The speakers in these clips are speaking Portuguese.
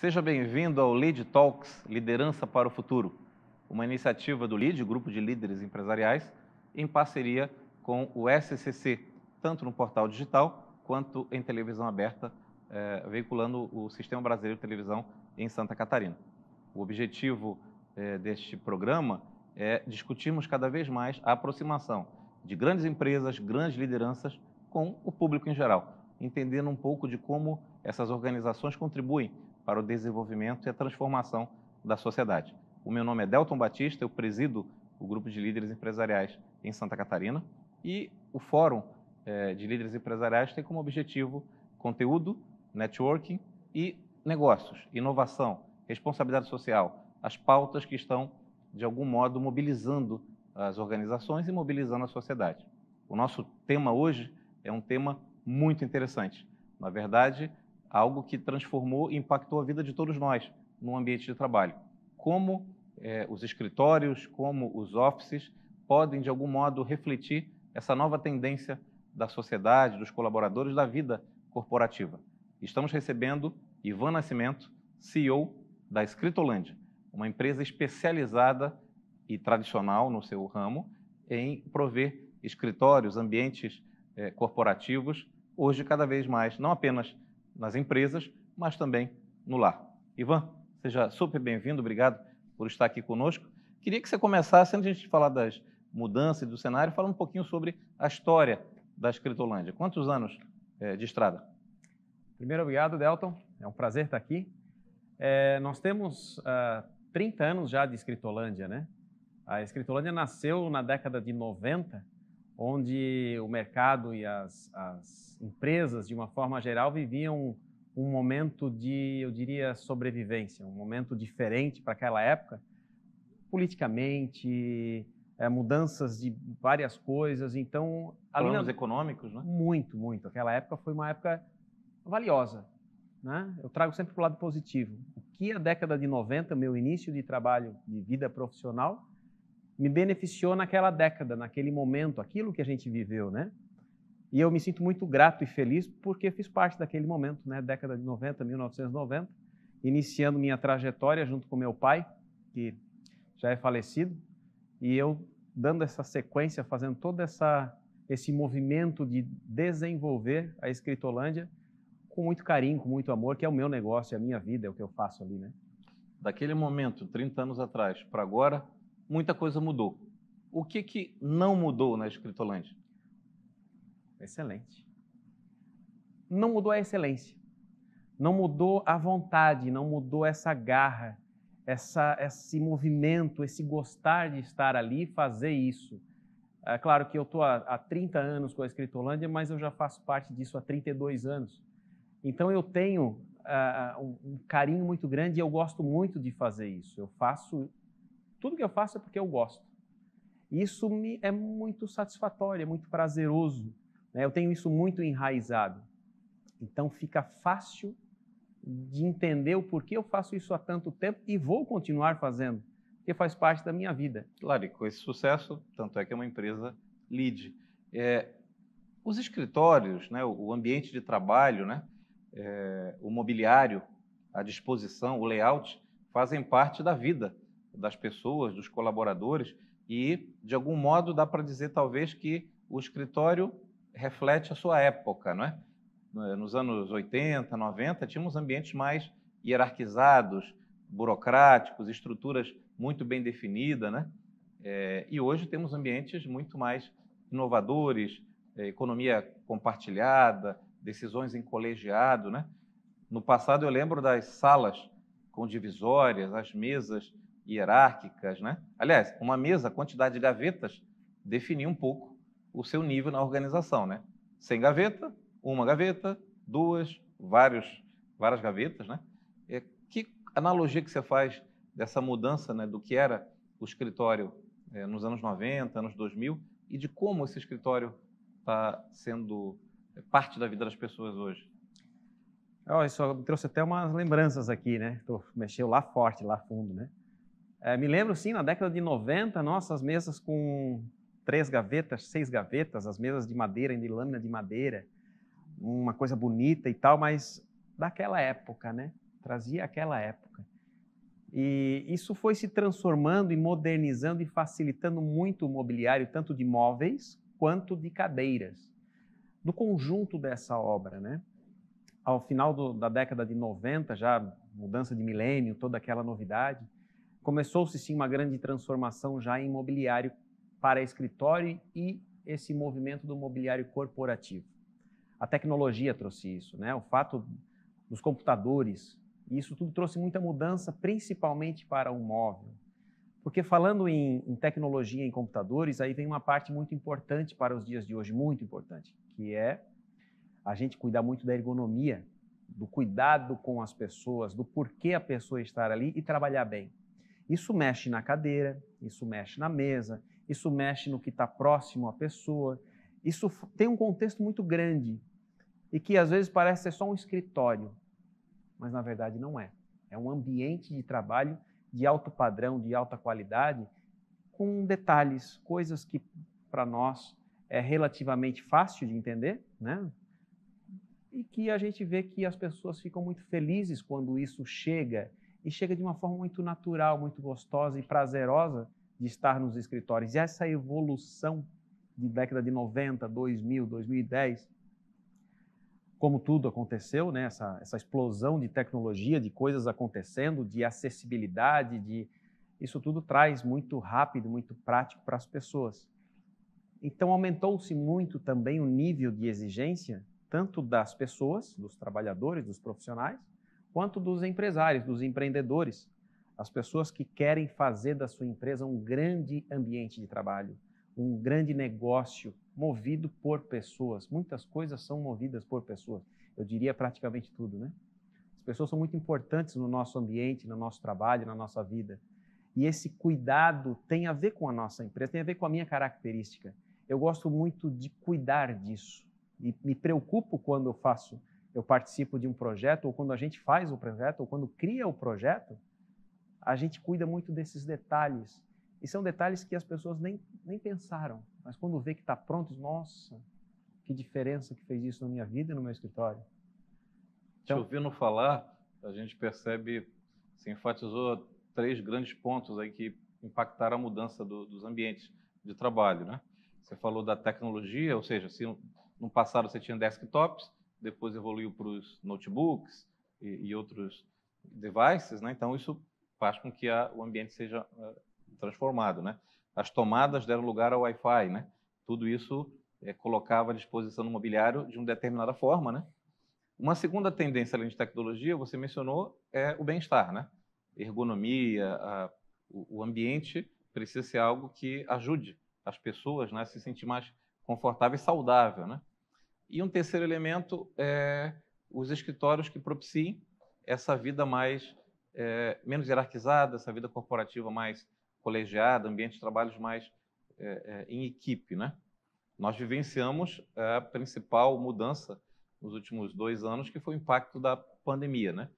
Seja bem-vindo ao Lead Talks Liderança para o Futuro, uma iniciativa do LEAD, Grupo de Líderes Empresariais, em parceria com o SCC, tanto no portal digital quanto em televisão aberta, eh, veiculando o Sistema Brasileiro de Televisão em Santa Catarina. O objetivo eh, deste programa é discutirmos cada vez mais a aproximação de grandes empresas, grandes lideranças com o público em geral, entendendo um pouco de como essas organizações contribuem para o desenvolvimento e a transformação da sociedade. O meu nome é Delton Batista, eu presido o grupo de líderes empresariais em Santa Catarina e o Fórum é, de Líderes Empresariais tem como objetivo conteúdo, networking e negócios, inovação, responsabilidade social, as pautas que estão, de algum modo, mobilizando as organizações e mobilizando a sociedade. O nosso tema hoje é um tema muito interessante. Na verdade, algo que transformou e impactou a vida de todos nós no ambiente de trabalho. Como é, os escritórios, como os offices podem, de algum modo, refletir essa nova tendência da sociedade, dos colaboradores, da vida corporativa. Estamos recebendo Ivan Nascimento, CEO da Escritolândia, uma empresa especializada e tradicional no seu ramo em prover escritórios, ambientes é, corporativos, hoje cada vez mais, não apenas nas empresas, mas também no lar. Ivan, seja super bem-vindo, obrigado por estar aqui conosco. Queria que você começasse, antes de a gente falar das mudanças do cenário, falando um pouquinho sobre a história da Escritolândia. Quantos anos é, de estrada? Primeiro, obrigado, Delton. É um prazer estar aqui. É, nós temos uh, ah, 30 anos já de Escritolândia, né? A Escritolândia nasceu na década de 90 onde o mercado e as, as empresas, de uma forma geral, viviam um momento de, eu diria, sobrevivência, um momento diferente para aquela época, politicamente, é, mudanças de várias coisas. Então, além dos econômicos, né? Muito, muito. Aquela época foi uma época valiosa. Né? Eu trago sempre para o lado positivo. O que a década de 90, meu início de trabalho de vida profissional, me beneficiou naquela década, naquele momento, aquilo que a gente viveu, né? E eu me sinto muito grato e feliz porque fiz parte daquele momento, né? Década de 90, 1990, iniciando minha trajetória junto com meu pai, que já é falecido, e eu dando essa sequência, fazendo todo essa, esse movimento de desenvolver a Escritolândia com muito carinho, com muito amor, que é o meu negócio, é a minha vida, é o que eu faço ali, né? Daquele momento, 30 anos atrás, para agora, muita coisa mudou. O que, que não mudou na Escritolândia? Excelente. Não mudou a excelência. Não mudou a vontade, não mudou essa garra, essa, esse movimento, esse gostar de estar ali e fazer isso. É claro que eu estou há, há 30 anos com a Escritolândia, mas eu já faço parte disso há 32 anos. Então eu tenho uh, um, um carinho muito grande e eu gosto muito de fazer isso. Eu faço tudo que eu faço é porque eu gosto. E isso me, é muito satisfatório, é muito prazeroso. Né? Eu tenho isso muito enraizado. Então fica fácil de entender o porquê eu faço isso há tanto tempo e vou continuar fazendo, porque faz parte da minha vida. Claro, e com esse sucesso, tanto é que é uma empresa lead. É, os escritórios, né, o ambiente de trabalho, né, é, o mobiliário, a disposição, o layout, fazem parte da vida das pessoas, dos colaboradores, e, de algum modo, dá para dizer, talvez, que o escritório reflete a sua época, não é? Nos anos 80, 90, tínhamos ambientes mais hierarquizados, burocráticos, estruturas muito bem definidas, né? É, e hoje temos ambientes muito mais inovadores, é, economia compartilhada, decisões em colegiado, né? No passado eu lembro das salas com divisórias, as mesas hierárquicas, né? Aliás, uma mesa, a quantidade de gavetas definia um pouco o seu nível na organização, né? Sem gaveta, uma gaveta, duas, vários, várias gavetas, né? É, que analogia que você faz dessa mudança, né, do que era o escritório é, nos anos 90, anos 2000 e de como esse escritório está sendo é, parte da vida das pessoas hoje? Oh, isso trouxe até umas lembranças aqui, né? Tô, mexeu lá forte, lá fundo, né? É, me lembro, sim, na década de 90, nossas mesas com três gavetas, seis gavetas, as mesas de madeira, de lâmina de madeira, uma coisa bonita e tal, mas daquela época, né? Trazia aquela época. E isso foi se transformando e modernizando e facilitando muito o mobiliário, tanto de móveis quanto de cadeiras. No conjunto dessa obra, né? Ao final do, da década de 90, já mudança de milênio, toda aquela novidade, Começou-se sim uma grande transformação já em mobiliário para escritório e esse movimento do mobiliário corporativo. A tecnologia trouxe isso, né? O fato dos computadores, isso tudo trouxe muita mudança, principalmente para o móvel. Porque falando em, em tecnologia em computadores, aí vem uma parte muito importante para os dias de hoje, muito importante, que é a gente cuidar muito da ergonomia, do cuidado com as pessoas, do porquê a pessoa estar ali e trabalhar bem. Isso mexe na cadeira, isso mexe na mesa, isso mexe no que está próximo à pessoa. Isso tem um contexto muito grande e que às vezes parece ser só um escritório, mas na verdade não é. É um ambiente de trabalho de alto padrão, de alta qualidade, com detalhes, coisas que para nós é relativamente fácil de entender, né? E que a gente vê que as pessoas ficam muito felizes quando isso chega e chega de uma forma muito natural, muito gostosa e prazerosa de estar nos escritórios. E essa evolução de década de 90, 2000, 2010, como tudo aconteceu, né? essa, essa explosão de tecnologia, de coisas acontecendo, de acessibilidade, de isso tudo traz muito rápido, muito prático para as pessoas. Então aumentou-se muito também o nível de exigência, tanto das pessoas, dos trabalhadores, dos profissionais, quanto dos empresários, dos empreendedores, as pessoas que querem fazer da sua empresa um grande ambiente de trabalho, um grande negócio movido por pessoas. Muitas coisas são movidas por pessoas. Eu diria praticamente tudo, né? As pessoas são muito importantes no nosso ambiente, no nosso trabalho, na nossa vida. E esse cuidado tem a ver com a nossa empresa, tem a ver com a minha característica. Eu gosto muito de cuidar disso. E me preocupo quando eu faço eu participo de um projeto, ou quando a gente faz o projeto, ou quando cria o projeto, a gente cuida muito desses detalhes. E são detalhes que as pessoas nem, nem pensaram, mas quando vê que está pronto, nossa, que diferença que fez isso na minha vida e no meu escritório. Então, Te ouvindo falar, a gente percebe, se enfatizou três grandes pontos aí que impactaram a mudança do, dos ambientes de trabalho, né? Você falou da tecnologia, ou seja, se no passado você tinha desktops, depois evoluiu para os notebooks e, e outros devices, né? então isso faz com que a, o ambiente seja eh, transformado. Né? As tomadas deram lugar ao Wi-Fi, né? tudo isso é, colocava à disposição do mobiliário de uma determinada forma. Né? Uma segunda tendência, além de tecnologia, você mencionou, é o bem-estar. Né? Ergonomia, a, o, o ambiente precisa ser algo que ajude as pessoas né, a se sentir mais confortável e saudável. Né? E um terceiro elemento é os escritórios que propiciem essa vida mais é, menos hierarquizada, essa vida corporativa mais colegiada, ambiente de trabalhos mais é, é, em equipe. Né? Nós vivenciamos a principal mudança nos últimos dois anos, que foi o impacto da pandemia. Né?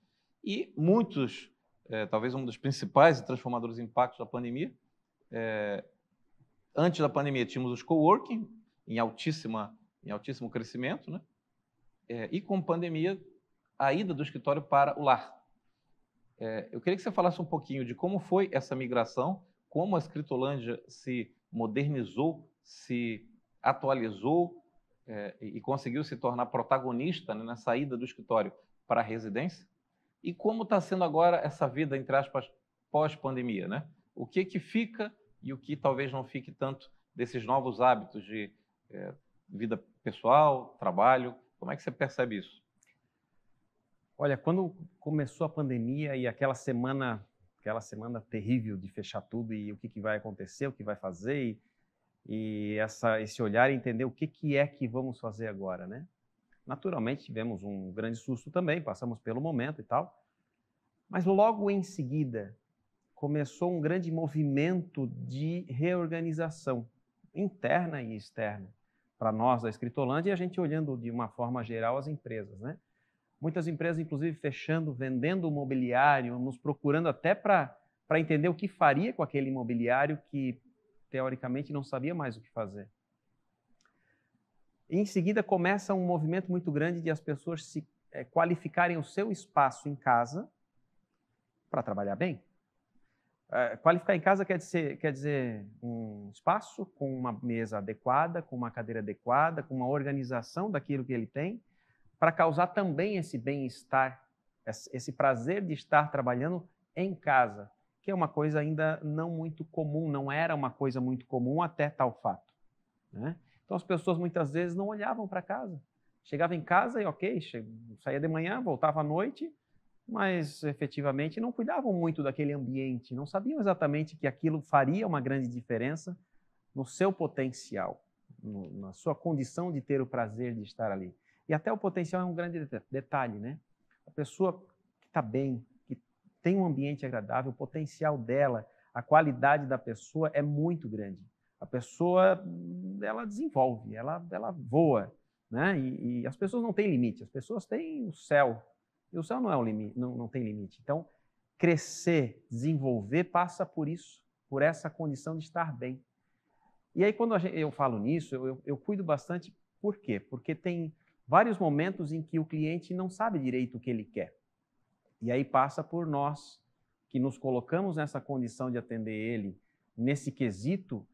E muitos, é, talvez um dos principais e transformadores impactos da pandemia, é, antes da pandemia tínhamos os coworking em altíssima em altíssimo crescimento, né? É, e com pandemia, a ida do escritório para o lar. É, eu queria que você falasse um pouquinho de como foi essa migração, como a Escritolândia se modernizou, se atualizou é, e conseguiu se tornar protagonista né, na saída do escritório para a residência, e como está sendo agora essa vida, entre aspas, pós-pandemia, né? O que que fica e o que talvez não fique tanto desses novos hábitos de é, vida pessoal, trabalho? Como é que você percebe isso? Olha, quando começou a pandemia e aquela semana, aquela semana terrível de fechar tudo e o que, que vai acontecer, o que vai fazer e, e essa, esse olhar e entender o que, que é que vamos fazer agora, né? Naturalmente tivemos um grande susto também, passamos pelo momento e tal, mas logo em seguida começou um grande movimento de reorganização interna e externa para nós da Escritolândia e a gente olhando de uma forma geral as empresas, né? Muitas empresas, inclusive, fechando, vendendo o mobiliário, nos procurando até para entender o que faria com aquele imobiliário que, teoricamente, não sabia mais o que fazer. Em seguida, começa um movimento muito grande de as pessoas se é, qualificarem o seu espaço em casa para trabalhar bem. É, qualificar em casa quer dizer, quer dizer um espaço com uma mesa adequada, com uma cadeira adequada, com uma organização daquilo que ele tem, para causar também esse bem-estar, esse prazer de estar trabalhando em casa, que é uma coisa ainda não muito comum, não era uma coisa muito comum até tal fato. Né? Então as pessoas muitas vezes não olhavam para casa. Chegava em casa e ok, saía de manhã, voltava à noite, mas efetivamente não cuidavam muito daquele ambiente, não sabiam exatamente que aquilo faria uma grande diferença no seu potencial, no, na sua condição de ter o prazer de estar ali. E até o potencial é um grande detalhe, né? A pessoa que está bem, que tem um ambiente agradável, o potencial dela, a qualidade da pessoa é muito grande. A pessoa, ela desenvolve, ela, ela voa, né? E, e as pessoas não têm limite, as pessoas têm o céu e o céu não, é um limite, não, não tem limite. Então, crescer, desenvolver, passa por isso, por essa condição de estar bem. E aí, quando gente, eu falo nisso, eu, eu, eu cuido bastante. Por quê? Porque tem vários momentos em que o cliente não sabe direito o que ele quer. E aí passa por nós, que nos colocamos nessa condição de atender ele, nesse quesito, uh,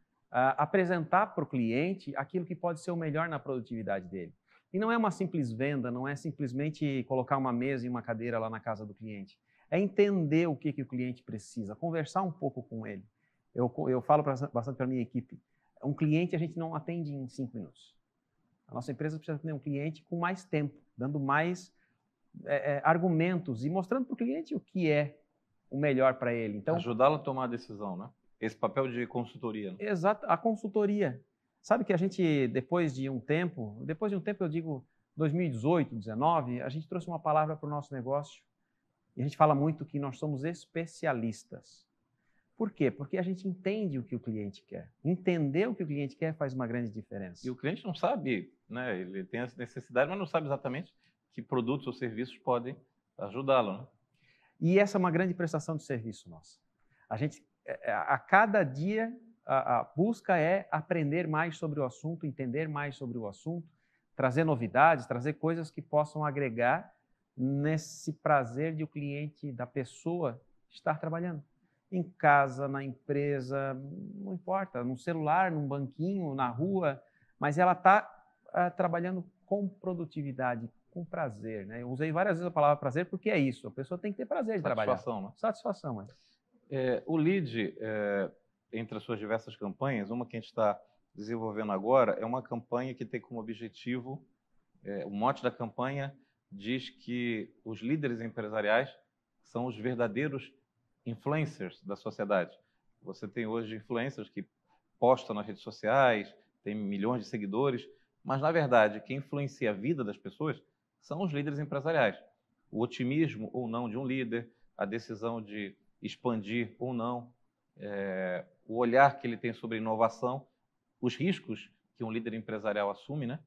apresentar para o cliente aquilo que pode ser o melhor na produtividade dele. E não é uma simples venda, não é simplesmente colocar uma mesa e uma cadeira lá na casa do cliente. É entender o que, que o cliente precisa, conversar um pouco com ele. Eu, eu falo pra, bastante para a minha equipe, um cliente a gente não atende em cinco minutos. A nossa empresa precisa atender um cliente com mais tempo, dando mais é, é, argumentos e mostrando para o cliente o que é o melhor para ele. Então Ajudá-lo a tomar a decisão, né? Esse papel de consultoria. Né? Exato, a consultoria. Sabe que a gente, depois de um tempo, depois de um tempo eu digo 2018, 2019, a gente trouxe uma palavra para o nosso negócio e a gente fala muito que nós somos especialistas. Por quê? Porque a gente entende o que o cliente quer. Entender o que o cliente quer faz uma grande diferença. E o cliente não sabe, né? ele tem essa necessidade, mas não sabe exatamente que produtos ou serviços podem ajudá-lo. Né? E essa é uma grande prestação de serviço nossa. A gente, é, é, a cada dia a, a busca é aprender mais sobre o assunto, entender mais sobre o assunto, trazer novidades, trazer coisas que possam agregar nesse prazer de o cliente, da pessoa, estar trabalhando. Em casa, na empresa, não importa, num celular, num banquinho, na rua, mas ela está uh, ah, trabalhando com produtividade, com prazer. Né? Eu usei várias vezes a palavra prazer porque é isso, a pessoa tem que ter prazer de Satisfação, trabalhar. Satisfação, né? Satisfação, é. É, o lead, é, entre as suas diversas campanhas, uma que a gente está desenvolvendo agora é uma campanha que tem como objetivo, é, o mote da campanha diz que os líderes empresariais são os verdadeiros influencers da sociedade. Você tem hoje influencers que postam nas redes sociais, tem milhões de seguidores, mas na verdade quem influencia a vida das pessoas são os líderes empresariais. O otimismo ou não de um líder, a decisão de expandir ou não, é, o olhar que ele tem sobre inovação, os riscos que um líder empresarial assume, né?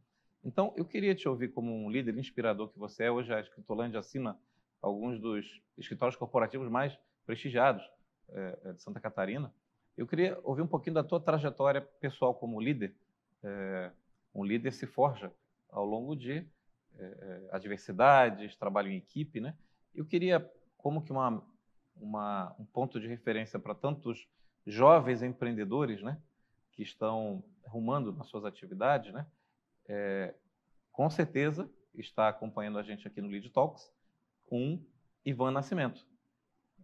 Então, eu queria te ouvir como um líder inspirador que você é. Hoje, a Escritolândia assina alguns dos escritórios corporativos mais prestigiados é, de Santa Catarina. Eu queria ouvir um pouquinho da tua trajetória pessoal como líder. É, um líder se forja ao longo de é, adversidades, trabalho em equipe, né? Eu queria como que uma uma, um ponto de referência para tantos jovens empreendedores, né, que estão rumando nas suas atividades, né, é, com certeza está acompanhando a gente aqui no Lead Talks um Ivan Nascimento.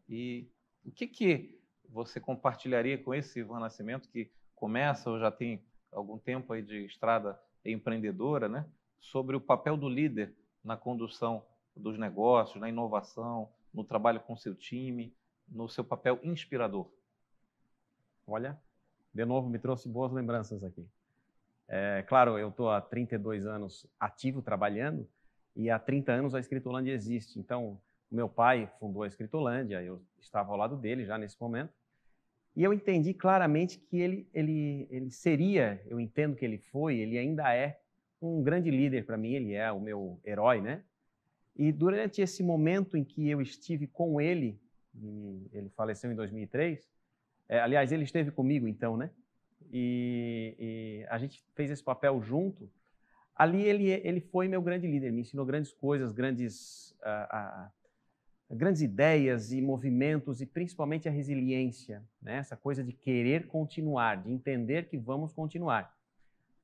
E o que que você compartilharia com esse Ivan Nascimento que começa ou já tem algum tempo aí de estrada empreendedora, né, sobre o papel do líder na condução dos negócios, na inovação, no trabalho com seu time, no seu papel inspirador? Olha, de novo, me trouxe boas lembranças aqui. É, claro, eu estou há 32 anos ativo trabalhando e há 30 anos a Escritolândia existe. Então, meu pai fundou a Escritolândia, eu estava ao lado dele já nesse momento. E eu entendi claramente que ele, ele, ele seria, eu entendo que ele foi, ele ainda é um grande líder para mim, ele é o meu herói, né? E durante esse momento em que eu estive com ele, ele faleceu em 2003, é, aliás, ele esteve comigo então, né? E, e, a gente fez esse papel junto. Ali ele, ele foi meu grande líder, me ensinou grandes coisas, grandes, grandes ideias e movimentos, e principalmente a resiliência, né? essa coisa de querer continuar, de entender que vamos continuar.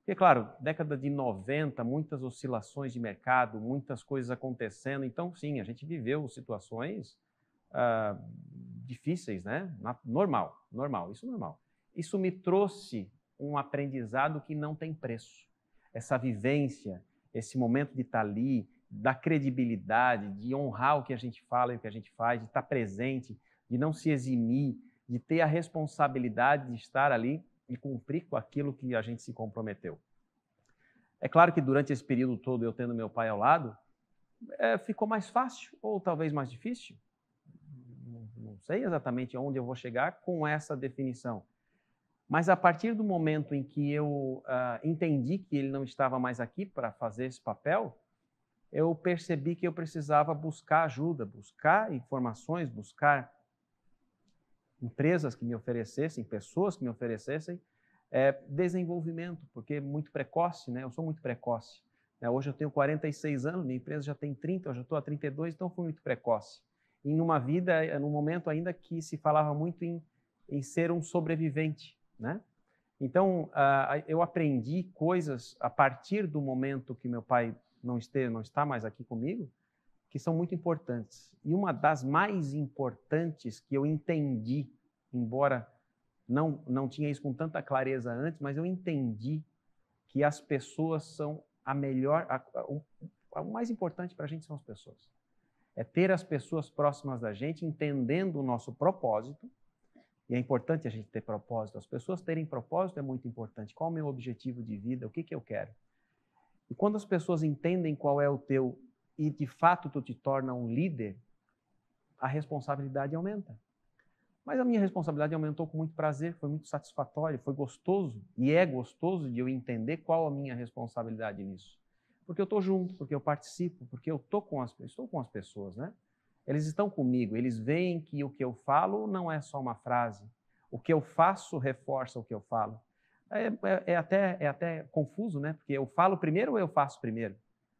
Porque, claro, década de 90, muitas oscilações de mercado, muitas coisas acontecendo. Então, sim, a gente viveu situações ah, difíceis, né? Normal, normal, isso é normal. Isso me trouxe um aprendizado que não tem preço. Essa vivência, esse momento de estar tá ali, da credibilidade, de honrar o que a gente fala e o que a gente faz, de estar tá presente, de não se eximir, de ter a responsabilidade de estar ali e cumprir com aquilo que a gente se comprometeu. É claro que durante esse período todo, eu tendo meu pai ao lado, é, ficou mais fácil ou talvez mais difícil. Não, sei exatamente onde eu vou chegar com essa definição. Mas a partir do momento em que eu uh, entendi que ele não estava mais aqui para fazer esse papel, eu percebi que eu precisava buscar ajuda, buscar informações, buscar empresas que me oferecessem, pessoas que me oferecessem é, desenvolvimento, porque é muito precoce, né? Eu sou muito precoce. Né? Hoje eu tenho 46 anos, minha empresa já tem 30, eu já estou há 32, então fui muito precoce. Em uma vida, é, num momento ainda que se falava muito em, em ser um sobrevivente, né? Então, uh, eu aprendi coisas a partir do momento que meu pai não, este, não está mais aqui comigo, que são muito importantes. E uma das mais importantes que eu entendi, embora não, não tinha isso com tanta clareza antes, mas eu entendi que as pessoas são a melhor. A, a, o, o mais importante para a gente são as pessoas. É ter as pessoas próximas da gente, entendendo o nosso propósito. E é importante a gente ter propósito. As pessoas terem propósito é muito importante. Qual é o meu objetivo de vida? O que, que eu quero? E quando as pessoas entendem qual é o teu e de fato tu te torna um líder, a responsabilidade aumenta. Mas a minha responsabilidade aumentou com muito prazer, foi muito satisfatório, foi gostoso e é gostoso de eu entender qual a minha responsabilidade nisso. Porque eu estou junto, porque eu participo, porque eu tô com as, estou com as pessoas, né? Eles estão comigo, eles veem que o que eu falo não é só uma frase. O que eu faço reforça o que eu falo. É, é, é até, é até confuso, né? Porque eu falo primeiro ou eu faço primeiro?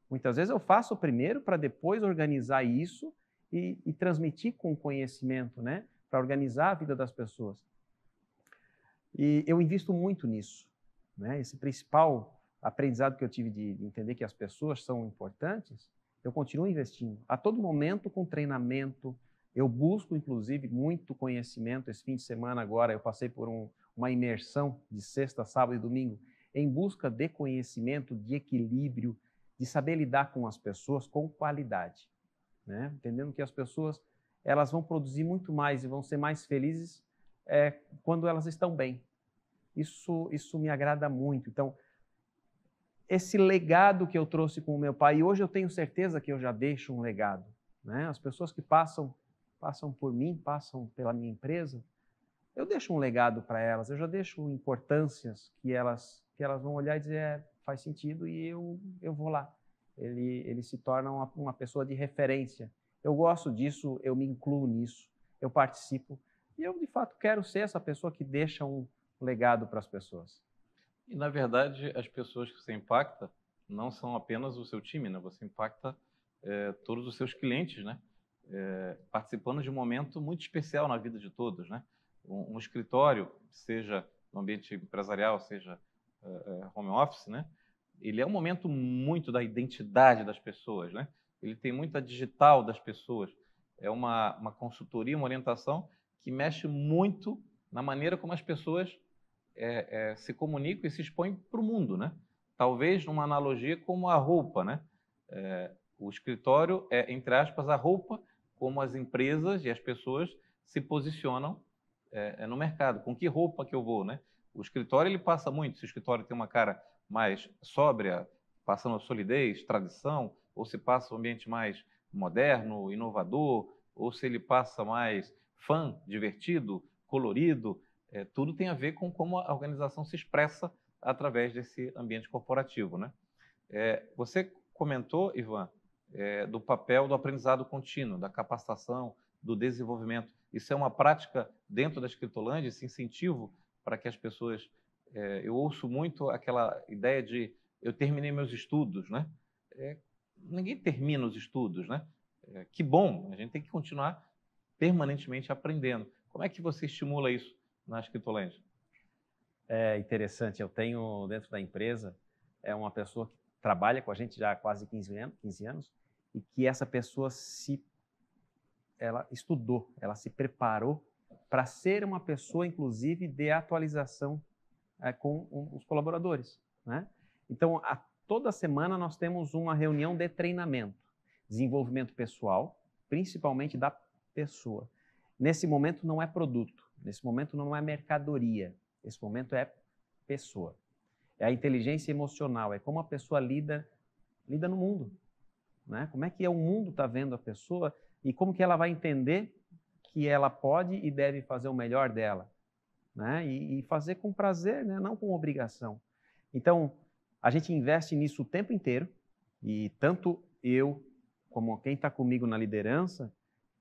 Muitas vezes eu faço primeiro para depois organizar isso e, e transmitir com conhecimento, né? Para organizar a vida das pessoas. E eu invisto muito nisso. Né? Esse principal aprendizado que eu tive de, entender que as pessoas são importantes, eu continuo investindo. A todo momento com treinamento. Eu busco, inclusive, muito conhecimento. Esse fim de semana agora eu passei por um, uma imersão de sexta, sábado e domingo em busca de conhecimento, de equilíbrio, de saber lidar com as pessoas com qualidade, né? entendendo que as pessoas elas vão produzir muito mais e vão ser mais felizes é, quando elas estão bem. Isso, isso me agrada muito. Então, esse legado que eu trouxe com o meu pai, e hoje eu tenho certeza que eu já deixo um legado. Né? As pessoas que passam, passam por mim, passam pela minha empresa, eu deixo um legado para elas, eu já deixo importâncias que elas, que elas vão olhar e dizer, é, faz sentido e eu, eu vou lá. Ele, ele se torna uma, uma pessoa de referência. Eu gosto disso, eu me incluo nisso, eu participo. E eu, de fato, quero ser essa pessoa que deixa um legado para as pessoas. E, na verdade, as pessoas que você impacta não são apenas o seu time, né? Você impacta é, todos os seus clientes, né? É, participando de um momento muito especial na vida de todos, né? Um, um escritório, seja no ambiente empresarial, seja eh, eh, home office, né? Ele é um momento muito da identidade das pessoas, né? Ele tem muita digital das pessoas. É uma, uma consultoria, uma orientação que mexe muito na maneira como as pessoas é, é, se comunicam e se expõem para o mundo, né? Talvez numa analogia como a roupa, né? É, o escritório é, entre aspas, a roupa como as empresas e as pessoas se posicionam é, no mercado. Com que roupa que eu vou, né? O escritório ele passa muito, se o escritório tem uma cara mais sóbria, passando solidez, tradição, ou se passa um ambiente mais moderno, inovador, ou se ele passa mais fã, divertido, colorido, é, tudo tem a ver com como a organização se expressa através desse ambiente corporativo. Né? É, você comentou, Ivan, é, do papel do aprendizado contínuo, da capacitação, do desenvolvimento. Isso é uma prática dentro da Escritolândia, esse incentivo para que as pessoas. É, eu ouço muito aquela ideia de eu terminei meus estudos, né? É, ninguém termina os estudos, né? É, que bom, a gente tem que continuar permanentemente aprendendo. Como é que você estimula isso na Escritolândia? É interessante, eu tenho dentro da empresa é uma pessoa que trabalha com a gente já há quase 15 anos, 15 anos e que essa pessoa se ela estudou, ela se preparou para ser uma pessoa, inclusive, de atualização é, com um, os colaboradores. Né? Então, a, toda semana nós temos uma reunião de treinamento, desenvolvimento pessoal, principalmente da pessoa. Nesse momento não é produto, nesse momento não é mercadoria, esse momento é pessoa. É a inteligência emocional, é como a pessoa lida lida no mundo, né? Como é que é o mundo está vendo a pessoa e como que ela vai entender que ela pode e deve fazer o melhor dela, né? E, e fazer com prazer, né? Não com obrigação. Então, a gente investe nisso o tempo inteiro e tanto eu como quem está comigo na liderança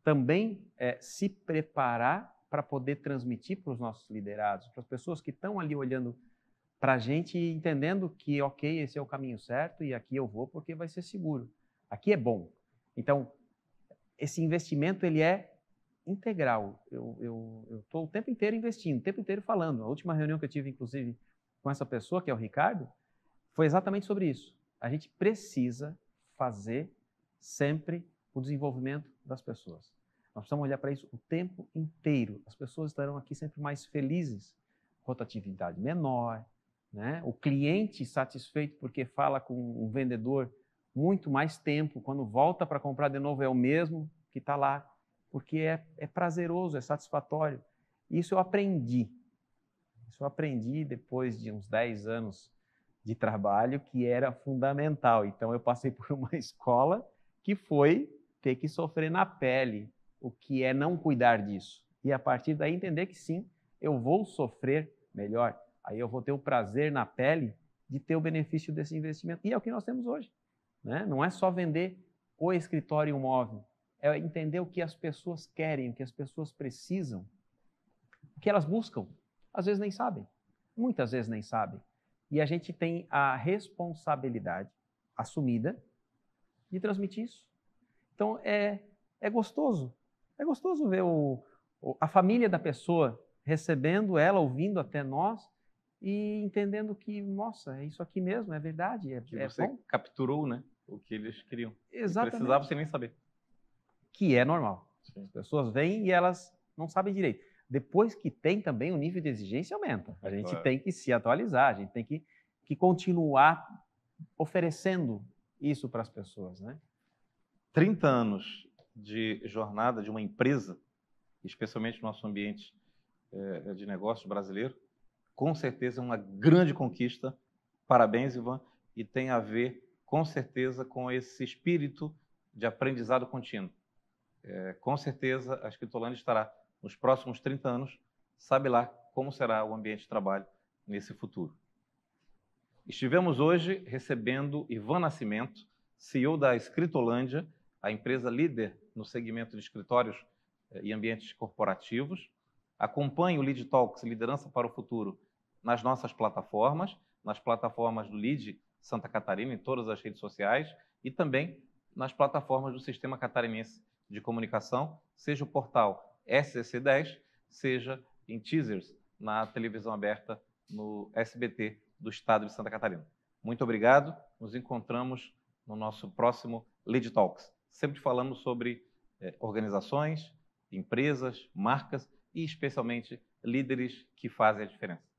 também é, se preparar para poder transmitir para os nossos liderados, para as pessoas que estão ali olhando para a gente e entendendo que, ok, esse é o caminho certo e aqui eu vou porque vai ser seguro. Aqui é bom. Então, esse investimento ele é integral. Eu estou o tempo inteiro investindo, o tempo inteiro falando. A última reunião que eu tive, inclusive, com essa pessoa, que é o Ricardo, foi exatamente sobre isso. A gente precisa fazer sempre o desenvolvimento das pessoas. Nós precisamos olhar para isso o tempo inteiro. As pessoas estarão aqui sempre mais felizes, rotatividade menor, né? o cliente satisfeito porque fala com um vendedor muito mais tempo, quando volta para comprar de novo é o mesmo que está lá porque é, é prazeroso, é satisfatório. Isso eu aprendi. Isso eu aprendi depois de uns 10 anos de trabalho, que era fundamental. Então, eu passei por uma escola que foi ter que sofrer na pele o que é não cuidar disso. E a partir daí entender que sim, eu vou sofrer melhor. Aí eu vou ter o prazer na pele de ter o benefício desse investimento. E é o que nós temos hoje. Né? Não é só vender o escritório e o móvel é entender o que as pessoas querem, o que as pessoas precisam, o que elas buscam. Às vezes nem sabem, muitas vezes nem sabem. E a gente tem a responsabilidade assumida de transmitir isso. Então é, é gostoso, é gostoso ver o, a família da pessoa recebendo ela, ouvindo até nós e entendendo que, nossa, é isso aqui mesmo, é verdade, é, que é você bom. capturou, né, o que eles queriam. Exatamente. Não precisava sem nem saber que é normal. Sim. As pessoas vêm e elas não sabem direito. Depois que tem também, o nível de exigência aumenta. A gente claro. tem que se atualizar, a gente tem que, que continuar oferecendo isso para as pessoas. Né? 30 anos de jornada de uma empresa, especialmente no nosso ambiente é, de negócio brasileiro, com certeza é uma grande conquista. Parabéns, Ivan, e tem a ver, com certeza, com esse espírito de aprendizado contínuo. É, com certeza, a Escritolândia estará, nos próximos 30 anos, sabe lá como será o ambiente de trabalho nesse futuro. Estivemos hoje recebendo Ivan Nascimento, CEO da Escritolândia, a empresa líder no segmento de escritórios é, e ambientes corporativos. Acompanhe o Lead Talks Liderança para o Futuro nas nossas plataformas, nas plataformas do Lead Santa Catarina, em todas as redes sociais, e também nas plataformas do Sistema Catarinense de comunicação, seja o portal SCC10, seja em teasers na televisão aberta no SBT do Estado de Santa Catarina. Muito obrigado. Nos encontramos no nosso próximo Lead Talks. Sempre falando sobre eh, organizações, empresas, marcas e especialmente líderes que fazem a diferença.